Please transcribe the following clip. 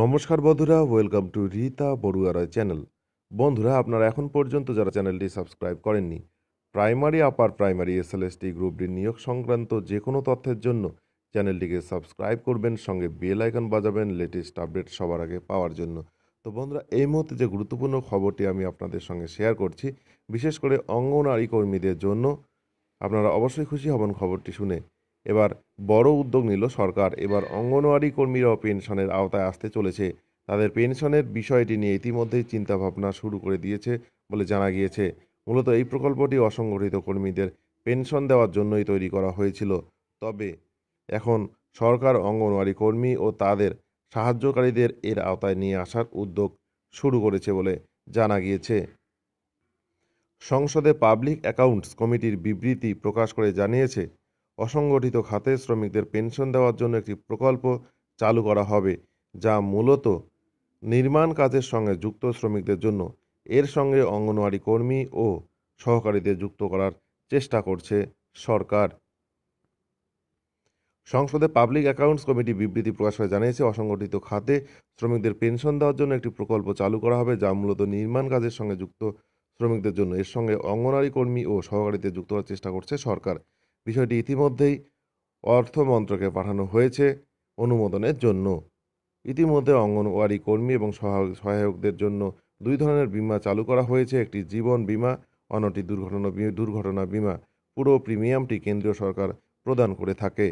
নমস্কার বন্ধুরা welcome to Rita Barua Roy channel বন্ধুরা আপনারা এখন পর্যন্ত যারা চ্যানেলটি সাবস্ক্রাইব করেননি primary upper primary S L ST গ্রুপটির নিয়োগ সংক্রান্ত যে কোনো তথ্যের জন্য চ্যানেলটিকে সাবস্ক্রাইব করবেন সঙ্গে বেল আইকন বাজাবেন লেটেস্ট আপডেট সবার আগে পাওয়ার জন্য তো বন্ধুরা এই মুহূর্তে যে গুরুত্বপূর্ণ খবরটি আমি আপনাদের সঙ্গে শেয়ার করছি বিশেষ করে অঙ্গনারী কর্মীদের জন্য আপনারা অবশ্যই খুশি হবেন খবরটি শুনে এবার বড় উদ্যোগ নিল সরকার এবার অঙ্গনওয়াড়ি কর্মীরাও পেনশনের আওতায় আসতে চলেছে তাদের পেনশনের বিষয়টি নিয়ে ইতিমধ্যেই চিন্তাভাবনা শুরু করে দিয়েছে বলে জানা গিয়েছে মূলত এই প্রকল্পটি অসংগঠিত কর্মীদের পেনশন দেওয়ার জন্যই তৈরি করা হয়েছিল তবে এখন সরকার অঙ্গনওয়াড়ি কর্মী ও তাদের সাহায্যকারীদের এর আওতায় নিয়ে আসার উদ্যোগ শুরু করেছে বলে জানা গিয়েছে সংসদে পাবলিক অ্যাকাউন্টস কমিটির বিবৃতি প্রকাশ করে জানিয়েছে অসংগঠিত খাতে শ্রমিকদের পেনশন দেওয়ার জন্য একটি প্রকল্প চালু করা হবে যা মূলত নির্মাণ কাজের সঙ্গে যুক্ত শ্রমিকদের জন্য এর সঙ্গে অঙ্গনওয়াড়ি কর্মী ও সহকারীদের যুক্ত করার চেষ্টা করছে সরকার সংসদে পাবলিক অ্যাকাউন্টস কমিটি বিবৃতি প্রকাশ করে জানিয়েছে অসংগঠিত খাতে শ্রমিকদের পেনশন দেওয়ার জন্য একটি প্রকল্প চালু করা হবে যা মূলত নির্মাণ কাজের সঙ্গে যুক্ত শ্রমিকদের জন্য এর সঙ্গে অঙ্গনওয়াড়ি কর্মী ও সহকারীদের যুক্ত হওয়ার চেষ্টা করছে সরকার বিষয়টি ইতিমধ্যেই অর্থ মন্ত্রকে পাঠানো হয়েছে অনুমোদনের জন্য ইতিমধ্যে অঙ্গনওয়াড়ি কর্মী এবং সহায়কদের জন্য দুই ধরনের বিমা চালু করা হয়েছে একটি জীবন বিমা অন্যটি দুর্ঘটনা দুর্ঘটনা বিমা পুরো প্রিমিয়ামটি কেন্দ্রীয় সরকার প্রদান করে থাকে